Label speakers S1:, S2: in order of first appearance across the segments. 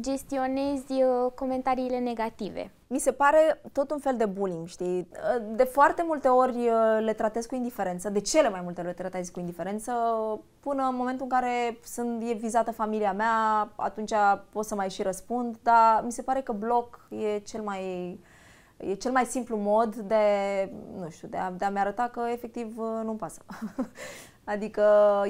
S1: gestionezi uh, comentariile negative. Mi se pare tot
S2: un fel de bullying, știi? Uh, de foarte multe ori uh, le tratez cu indiferență, de cele mai multe ori le tratez cu indiferență, până în momentul în care sunt, e vizată familia mea, atunci pot să mai și răspund, dar mi se pare că bloc e cel mai e cel mai simplu mod de, nu știu, de a, de a mi arăta că efectiv nu-mi pasă. adică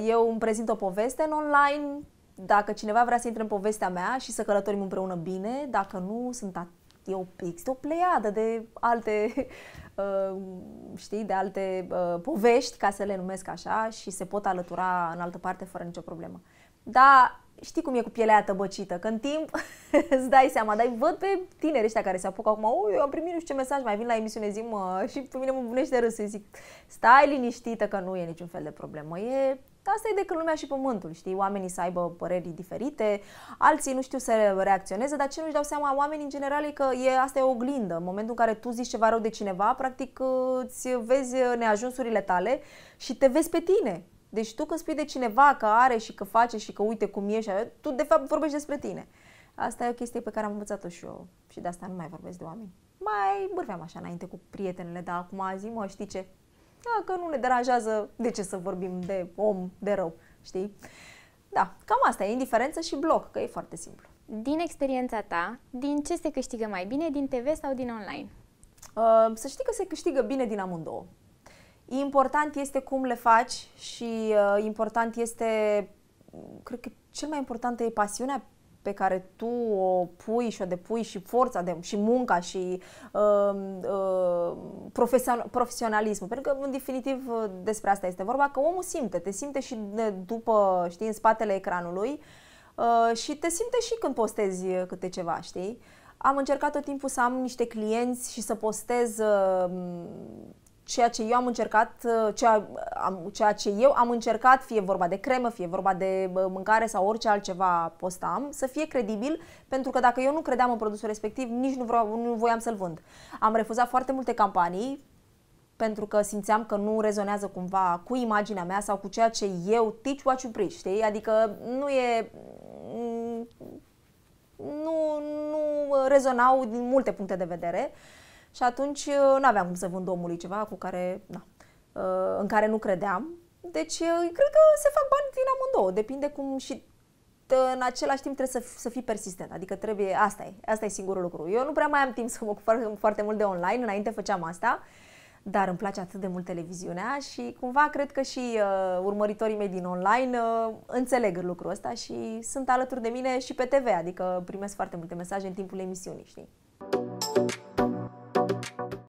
S2: eu îmi prezint o poveste în online, dacă cineva vrea să intre în povestea mea și să călătorim împreună bine, dacă nu, sunt at- e o, există o pleiadă de alte, uh, știi, de alte uh, povești, ca să le numesc așa, și se pot alătura în altă parte fără nicio problemă. Dar știi cum e cu pielea tăbăcită, că în timp îți dai seama, dar văd pe tineri ăștia care se apucă acum, ui, eu am primit nu știu ce mesaj, mai vin la emisiune, zi mă, și pe mine mă bunește râs, zic, stai liniștită că nu e niciun fel de problemă, e dar asta e de când lumea și pământul, știi? Oamenii să aibă păreri diferite, alții nu știu să reacționeze, dar ce nu-și dau seama oamenii în general e că e, asta e o oglindă. În momentul în care tu zici ceva rău de cineva, practic îți vezi neajunsurile tale și te vezi pe tine. Deci tu când spui de cineva că are și că face și că uite cum e și tu de fapt vorbești despre tine. Asta e o chestie pe care am învățat-o și eu și de asta nu mai vorbesc de oameni. Mai vorbeam așa înainte cu prietenele, dar acum zi mă, știi ce, dacă nu ne deranjează, de ce să vorbim de om, de rău, știi? Da, cam asta e indiferență și bloc, că e
S1: foarte simplu. Din experiența ta, din ce se câștigă mai bine, din TV sau din online?
S2: Uh, să știi că se câștigă bine din amândouă. Important este cum le faci și uh, important este, cred că cel mai important e pasiunea pe care tu o pui și o depui și forța de, și munca și uh, uh, profesionalismul. Pentru că, în definitiv, despre asta este vorba, că omul simte, te simte și după, știi, în spatele ecranului uh, și te simte și când postezi câte ceva, știi? Am încercat tot timpul să am niște clienți și să postez uh, ceea ce eu am încercat, uh, ceea, am, ceea ce eu am încercat, fie vorba de cremă, fie vorba de uh, mâncare sau orice altceva postam, să fie credibil, pentru că dacă eu nu credeam în produsul respectiv, nici nu, vreau, nu voiam să-l vând. Am refuzat foarte multe campanii, pentru că simțeam că nu rezonează cumva cu imaginea mea sau cu ceea ce eu teach what you preach, știi? Adică nu e... Mm, nu, nu rezonau din multe puncte de vedere. Uh, și atunci uh, nu aveam cum să vând omului ceva cu care, na, uh, în care nu credeam. Deci, uh, cred că se fac bani din amândouă. Depinde cum și în același timp trebuie să, să fii persistent. Adică trebuie, asta e, asta e singurul lucru. Eu nu prea mai am timp să mă ocup foarte mult de online, înainte făceam asta, dar îmi place atât de mult televiziunea și cumva cred că și uh, urmăritorii mei din online uh, înțeleg lucrul ăsta și sunt alături de mine și pe TV, adică primesc foarte multe mesaje în timpul emisiunii, știi?